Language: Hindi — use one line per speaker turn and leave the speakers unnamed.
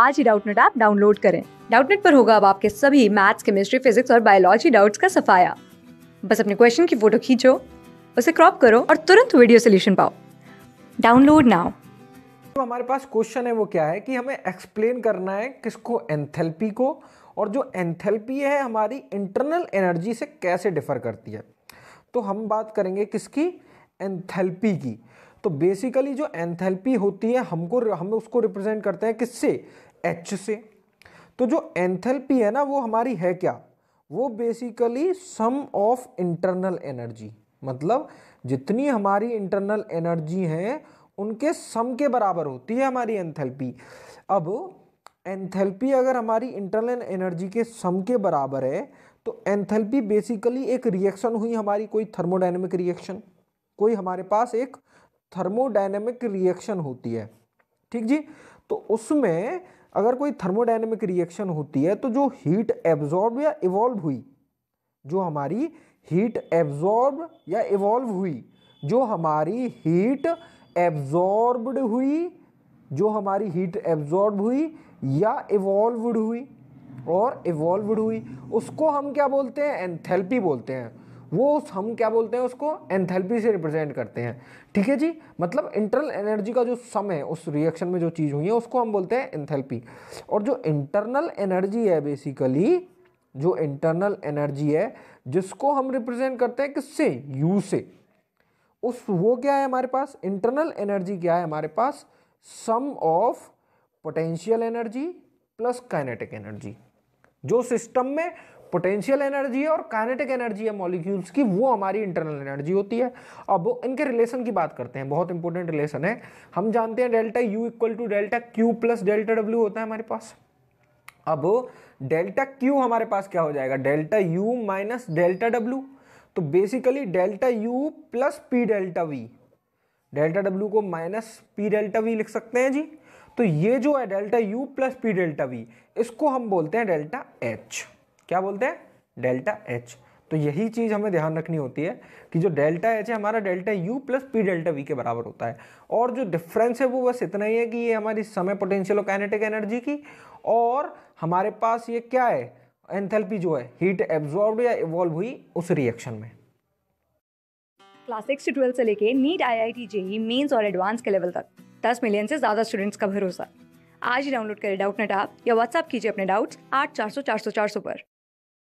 आज ही डाउटनेट ऐप डाउनलोड करें डाउटनेट पर होगा अब आपके सभी मैथ्स केमिस्ट्री फिजिक्स और बायोलॉजी डाउट्स का सफाया बस अपने क्वेश्चन की फोटो खींचो उसे क्रॉप करो और तुरंत वीडियो सोल्यूशन पाओ डाउनलोड नाउ
तो हमारे पास क्वेश्चन है वो क्या है कि हमें एक्सप्लेन करना है किसको एंथेल्पी को और जो एंथेल्पी है हमारी इंटरनल एनर्जी से कैसे डिफर करती है तो हम बात करेंगे किसकी एंथेल्पी की तो बेसिकली जो एंथेल्पी होती है हमको हम उसको रिप्रेजेंट करते हैं किससे एच से तो जो एंथैल्पी है ना वो हमारी है क्या वो basically sum of internal energy मतलब जितनी हमारी इंटरनल एनर्जी है उनके सम के बराबर होती है हमारी एंथैल्पी अब एंथैल्पी अगर हमारी इंटरनल एनर्जी के सम के बराबर है तो एंथैल्पी बेसिकली एक रिएक्शन हुई हमारी कोई थर्मोडाइनमिक रिएक्शन कोई हमारे पास एक थर्मोडाइनमिक रिएक्शन होती है ठीक जी तो उसमें अगर कोई थर्मोडाइनमिक रिएक्शन होती है तो जो हीट एब्जॉर्ब या इवॉल्व हुई जो हमारी हीट एब्जॉर्ब या इवॉल्व हुई जो हमारी हीट एब्जॉर्ब्ड हुई जो हमारी हीट एब्जॉर्ब हुई या इवॉल्व्ड हुई और इवॉल्व्ड हुई उसको हम क्या बोलते हैं एंथैल्पी बोलते हैं वो हम क्या बोलते हैं उसको एंथैल्पी से रिप्रेजेंट करते हैं ठीक है जी मतलब इंटरनल एनर्जी का जो सम है उस रिएक्शन में जो चीज़ हुई है उसको हम बोलते हैं एंथैल्पी और जो इंटरनल एनर्जी है बेसिकली जो इंटरनल एनर्जी है जिसको हम रिप्रेजेंट करते हैं किससे यू से उस वो क्या है हमारे पास इंटरनल एनर्जी क्या है हमारे पास sum of potential energy plus kinetic energy जो सिस्टम में पोटेंशियल एनर्जी है और काइनेटिक एनर्जी है मॉलिक्यूल्स की वो हमारी इंटरनल एनर्जी होती है अब इनके रिलेशन की बात करते हैं बहुत इंपॉर्टेंट रिलेशन है हम जानते हैं delta U equal to delta Q plus delta W होता है हमारे पास अब डेल्टा क्यू हमारे पास क्या हो जाएगा delta U minus delta W तो basically delta U plus P delta V delta W को माइनस पी डेल्टा वी लिख सकते हैं जी तो ये जो है delta U plus P delta V इसको हम बोलते हैं डेल्टा एच क्या बोलते हैं डेल्टा एच तो यही चीज़ हमें ध्यान रखनी होती है कि जो डेल्टा एच है हमारा delta U plus P delta V के बराबर होता है और जो डिफरेंस है वो बस इतना ही है कि ये हमारी समय पोटेंशियल और कैनेटिक एनर्जी की और हमारे पास ये क्या है एंथैल्पी जो है हीट एब्जॉर्ब या इवॉल्व हुई उस रिएक्शन में
क्लास सिक्स से ट्वेल्थ से लेके NEET I I T JEE mains और एडवांस के लेवल तक दस मिलियन से ज़्यादा स्टूडेंट्स का भरोसा आज ही डाउनलोड करें डाउट नेट आप या व्हाट्सअप कीजिए अपने डाउट्स आठ चार सौ चार सौ चार सौ पर